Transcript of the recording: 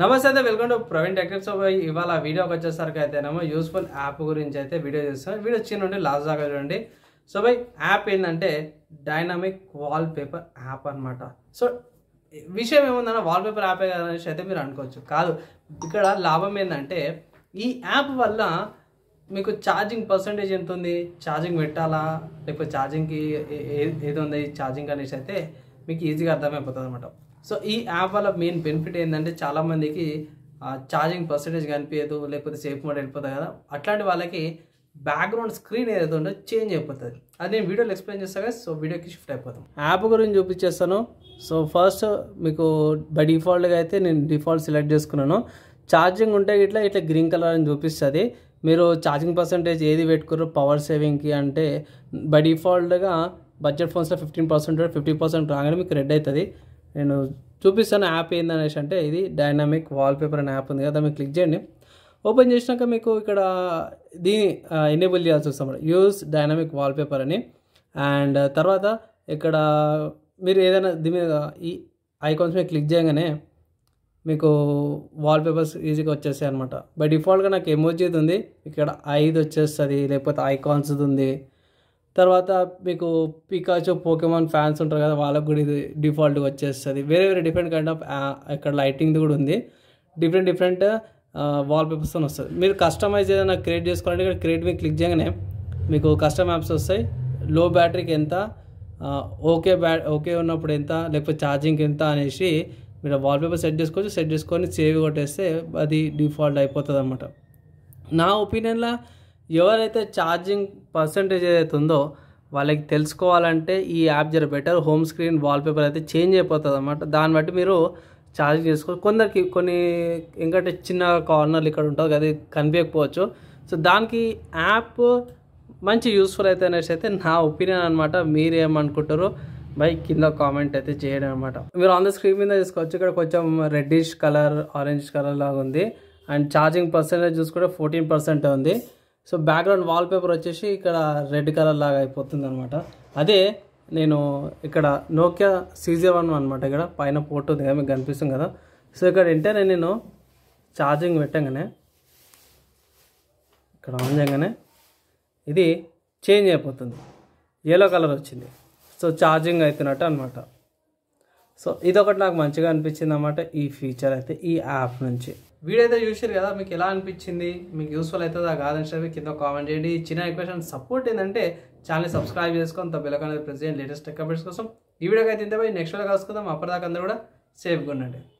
నమస్తే అయితే welcome to Praveen టెక్టర్ సో ఇవాళ వీడియోకి వచ్చేసరికి అయితే ఏమో యూస్ఫుల్ యాప్ గురించి అయితే వీడియో చేస్తాం వీడియో చిన్న నుండి లాస్ట్ దాకా చూడండి సో బై యాప్ ఏంటంటే డైనమిక్ వాల్ పేపర్ యాప్ అనమాట సో విషయం ఏముందన్న వాల్ పేపర్ యాపే అనేసి అయితే మీరు అనుకోవచ్చు కాదు ఇక్కడ లాభం ఏంటంటే ఈ యాప్ వల్ల మీకు ఛార్జింగ్ పర్సంటేజ్ ఎంత ఉంది ఛార్జింగ్ పెట్టాలా లేకపోతే ఛార్జింగ్కి ఏది ఉంది ఛార్జింగ్ అనేసి అయితే మీకు ఈజీగా అర్థమైపోతుంది అనమాట సో ఈ యాప్ వల్ల మెయిన్ బెనిఫిట్ ఏంటంటే చాలామందికి ఛార్జింగ్ పర్సంటేజ్ కనిపించదు లేకపోతే సేఫ్ మోడ్ వెళ్ళిపోతుంది కదా అట్లాంటి వాళ్ళకి బ్యాక్గ్రౌండ్ స్క్రీన్ ఏదైతే ఉందో చేంజ్ అయిపోతుంది అది నేను వీడియోలో ఎక్స్ప్లెయిన్ చేస్తాను కదా సో వీడియోకి షిఫ్ట్ అయిపోతాం యాప్ గురించి చూపించేస్తాను సో ఫస్ట్ మీకు బై డిఫాల్ట్గా అయితే నేను డిఫాల్ట్ సెలెక్ట్ చేసుకున్నాను ఛార్జింగ్ ఉంటే ఇట్లా ఇట్లా గ్రీన్ కలర్ అని చూపిస్తుంది మీరు ఛార్జింగ్ పర్సంటేజ్ ఏది పెట్టుకుర్రో పవర్ సేవింగ్కి అంటే బై డిఫాల్ట్గా బడ్జెట్ ఫోన్స్లో ఫిఫ్టీన్ పర్సెంట్ ఫిఫ్టీ పర్సెంట్ రాగానే మీకు రెడ్ అవుతుంది నేను చూపిస్తాను యాప్ ఏందనేసి అంటే ఇది డైనామిక్ వాల్పేపర్ అనే యాప్ ఉంది కదా మీరు క్లిక్ చేయండి ఓపెన్ చేసినాక మీకు ఇక్కడ దీని ఎనేబుల్ చేయాల్సి వస్తాం యూస్ డైనామిక్ వాల్పేపర్ అని అండ్ తర్వాత ఇక్కడ మీరు ఏదైనా దీని మీద ఈ ఐకాన్స్ మీద క్లిక్ చేయగానే మీకు వాల్పేపర్స్ ఈజీగా వచ్చేస్తాయి అనమాట బై డిఫాల్ట్గా నాకు ఎమోజీది ఉంది ఇక్కడ ఐదు వచ్చేస్తుంది లేకపోతే ఐకాన్స్ది ఉంది తర్వాత మీకు పికాచో పోకెమాన్ ఫ్యాన్స్ ఉంటారు కదా వాళ్ళకు కూడా ఇది డిఫాల్ట్గా వచ్చేస్తుంది వేరే వేరే డిఫరెంట్ కైండ్ ఆఫ్ ఇక్కడ లైటింగ్ది కూడా ఉంది డిఫరెంట్ డిఫరెంట్ వాల్ పేపర్స్తో వస్తుంది మీరు కస్టమైజ్ ఏదైనా క్రియేట్ చేసుకోవాలంటే ఇక్కడ క్రియేట్ మీకు క్లిక్ చేయగానే మీకు కస్టమ్ యాప్స్ వస్తాయి లో బ్యాటరీకి ఎంత ఓకే బ్యా ఓకే ఉన్నప్పుడు ఎంత లేకపోతే ఛార్జింగ్కి ఎంత అనేసి మీరు వాల్పేపర్ సెట్ చేసుకోవచ్చు సెట్ చేసుకొని సేవ్ కొట్టేస్తే అది డిఫాల్ట్ అయిపోతుంది అనమాట నా ఒపీనియన్లో ఎవరైతే ఛార్జింగ్ పర్సంటేజ్ ఏదైతే ఉందో వాళ్ళకి తెలుసుకోవాలంటే ఈ యాప్ జర బెటర్ హోమ్ స్క్రీన్ వాల్పేపర్ అయితే చేంజ్ అయిపోతుంది అనమాట దాన్ని బట్టి మీరు ఛార్జింగ్ చేసుకో కొందరికి కొన్ని ఎందుకంటే చిన్న కార్నర్లు ఇక్కడ ఉంటుంది అది కనిపించకపోవచ్చు సో దానికి యాప్ మంచి యూస్ఫుల్ అయితే అనేసి అయితే నా ఒపీనియన్ అనమాట మీరు ఏమనుకుంటారు బై కింద కామెంట్ అయితే చేయడం అనమాట మీరు ఆన్ ద స్క్రీన్ మీద తీసుకోవచ్చు ఇక్కడ కొంచెం రెడ్డిష్ కలర్ ఆరెంజ్ కలర్ లాగా ఉంది అండ్ ఛార్జింగ్ పర్సెంటేజ్ చూసుకుంటే ఫోర్టీన్ ఉంది సో బ్యాక్గ్రౌండ్ వాల్పేపర్ వచ్చేసి ఇక్కడ రెడ్ కలర్ లాగా అయిపోతుంది అనమాట అదే నేను ఇక్కడ నోకియా సీజే వన్ అనమాట ఇక్కడ పైన పోర్ట్ ఉంది కదా మీకు కనిపిస్తుంది కదా సో ఇక్కడ వెంటనే నేను ఛార్జింగ్ పెట్టగానే ఇక్కడ ఆన్ చేయగానే ఇది చేంజ్ అయిపోతుంది ఎల్లో కలర్ వచ్చింది సో ఛార్జింగ్ అవుతున్నట్టు అనమాట సో ఇదొకటి నాకు మంచిగా అనిపించింది అనమాట ఈ ఫీచర్ అయితే ఈ యాప్ నుంచి వీడియో అయితే చూసారు కదా మీకు ఎలా అనిపించింది మీకు యూస్ఫుల్ అవుతుందా కాదని చెప్పి కింద కామెంట్ చేయండి చిన్న ఎక్వేషన్ సపోర్ట్ ఏంటంటే ఛానల్ సబ్స్క్రైబ్ చేసుకొని తప్ప అనేది ప్రెసిడెంట్ లేటెస్ట్ అప్డేట్స్ కోసం ఈ వీడియోకి అయితే ఇంతపై నెక్స్ట్ వీడియో కలుసుకుందాం అప్పటిదాకా అందరూ కూడా సేఫ్గా ఉండండి